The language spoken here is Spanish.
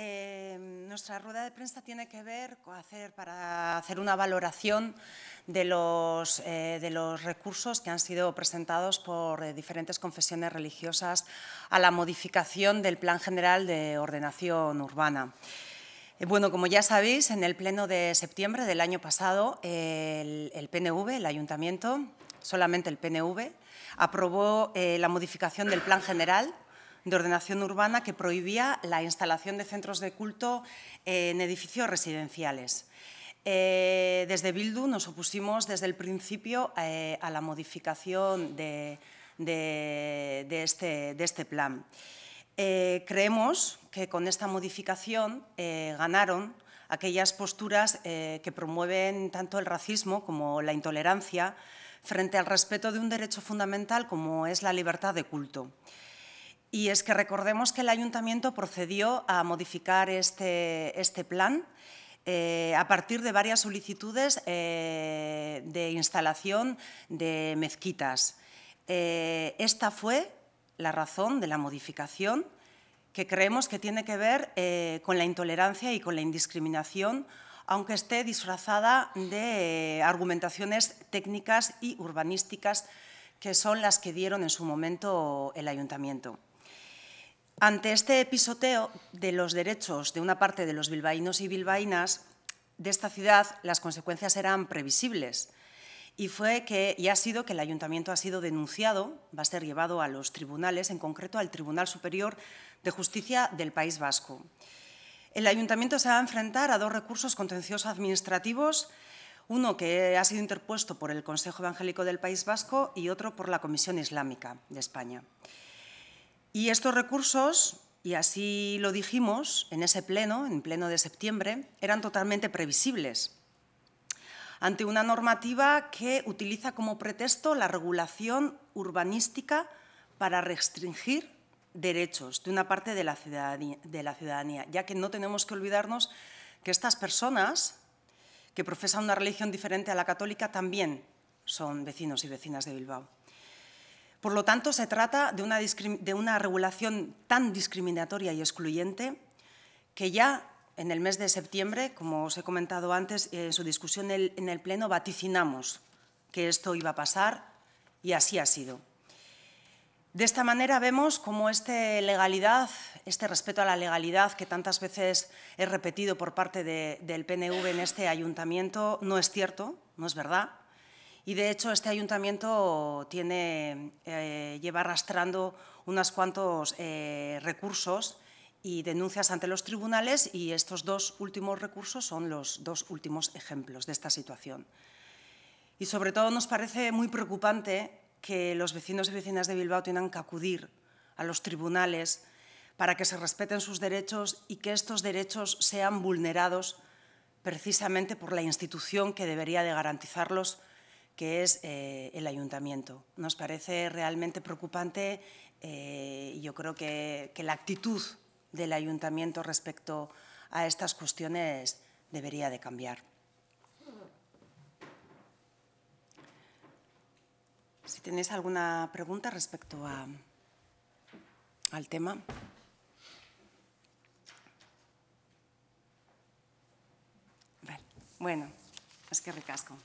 Em, nuestra rueda de prensa tiene que ver con hacer, para hacer una valoración de los, eh, de los recursos que han sido presentados por eh, diferentes confesiones religiosas a la modificación del Plan General de Ordenación Urbana. Eh, bueno, como ya sabéis, en el pleno de septiembre del año pasado, el, el PNV, el ayuntamiento, solamente el PNV, aprobó la modificación del Plan General de ordenación urbana que prohibía la instalación de centros de culto en edificios residenciales. Eh, desde Bildu nos opusimos desde el principio eh, a la modificación de, de, este, de este, plan. Eh, creemos que con esta modificación ganaron aquellas posturas que promueven tanto el racismo como la intolerancia frente al respeto de un derecho fundamental como es la libertad de culto. Y es que recordemos que el ayuntamiento procedió a modificar este, este plan eh, a partir de varias solicitudes eh, de instalación de mezquitas. Eh, esta fue la razón de la modificación que creemos que tiene que ver con la intolerancia y con la indiscriminación, aunque esté disfrazada de argumentaciones técnicas y urbanísticas que son las que dieron en su momento el ayuntamiento. Ante este pisoteo de los derechos de una parte de los bilbaínos y bilbaínas de esta ciudad, las consecuencias eran previsibles. Y fue que, ha sido que el ayuntamiento ha sido denunciado, va a ser llevado a los tribunales, en concreto al Tribunal Superior de Justicia del País Vasco. El ayuntamiento se va a enfrentar a dos recursos contenciosos administrativos, uno que ha sido interpuesto por el Consejo Evangélico del País Vasco y otro por la Comisión Islámica de España. Y estos recursos, y así lo dijimos en ese pleno, en pleno de septiembre, eran totalmente previsibles ante una normativa que utiliza como pretexto la regulación urbanística para restringir derechos de una parte de la ciudadanía, de la ciudadanía ya que no tenemos que olvidarnos que estas personas que profesan una religión diferente a la católica también son vecinos y vecinas de Bilbao. Por lo tanto, se trata de una, regulación tan discriminatoria y excluyente que ya en el mes de septiembre, como os he comentado antes, en su discusión en el Pleno vaticinamos que esto iba a pasar y así ha sido. De esta manera vemos cómo este legalidad, este respeto a la legalidad que tantas veces he repetido por parte del PNV en este ayuntamiento no es cierto, no es verdad. Y de hecho este ayuntamiento eh, lleva arrastrando unos cuantos eh, recursos y denuncias ante los tribunales y estos dos últimos recursos son los dos últimos ejemplos de esta situación. Y sobre todo nos parece muy preocupante que los vecinos y vecinas de Bilbao tengan que acudir a los tribunales para que se respeten sus derechos y que estos derechos sean vulnerados precisamente por la institución que debería de garantizarlos que es eh, el ayuntamiento. Nos parece realmente preocupante eh, y yo creo que, la actitud del ayuntamiento respecto a estas cuestiones debería de cambiar. Si tenéis alguna pregunta respecto a, al tema. Bueno, es que recasco.